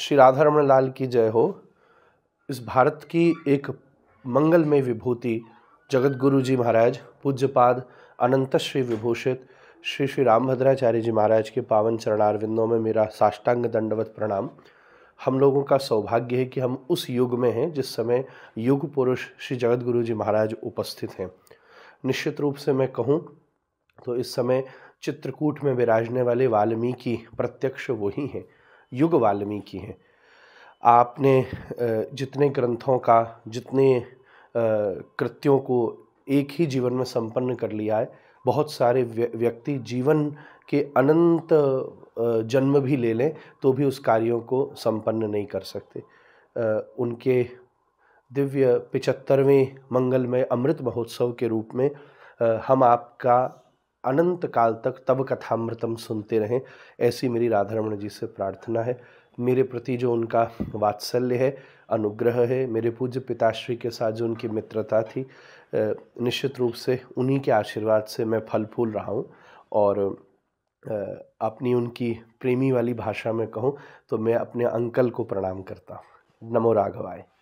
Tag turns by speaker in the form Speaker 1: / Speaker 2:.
Speaker 1: श्री राधारमण लाल की जय हो इस भारत की एक मंगलमय विभूति जगत गुरु जी महाराज पूज्यपाद अनंत श्री विभूषित श्री श्री रामभद्राचार्य जी महाराज के पावन चरणारविंदों में मेरा साष्टांग दंडवत प्रणाम हम लोगों का सौभाग्य है कि हम उस युग में हैं जिस समय युग पुरुष श्री जगत गुरु जी महाराज उपस्थित हैं निश्चित रूप से मैं कहूँ तो इस समय चित्रकूट में विराजने वाले वाल्मीकि प्रत्यक्ष वही हैं युग वाल्मीकि हैं आपने जितने ग्रंथों का जितने कृत्यों को एक ही जीवन में संपन्न कर लिया है बहुत सारे व्यक्ति जीवन के अनंत जन्म भी ले लें तो भी उस कार्यों को संपन्न नहीं कर सकते उनके दिव्य पिचहत्तरवें मंगलमय अमृत महोत्सव के रूप में हम आपका अनंत काल तक तब कथामृतम सुनते रहें ऐसी मेरी राधारमण जी से प्रार्थना है मेरे प्रति जो उनका वात्सल्य है अनुग्रह है मेरे पूज्य पिताश्री के साथ जो उनकी मित्रता थी निश्चित रूप से उन्हीं के आशीर्वाद से मैं फल फूल रहा हूँ और अपनी उनकी प्रेमी वाली भाषा में कहूँ तो मैं अपने अंकल को प्रणाम करता हूँ नमो राघवाय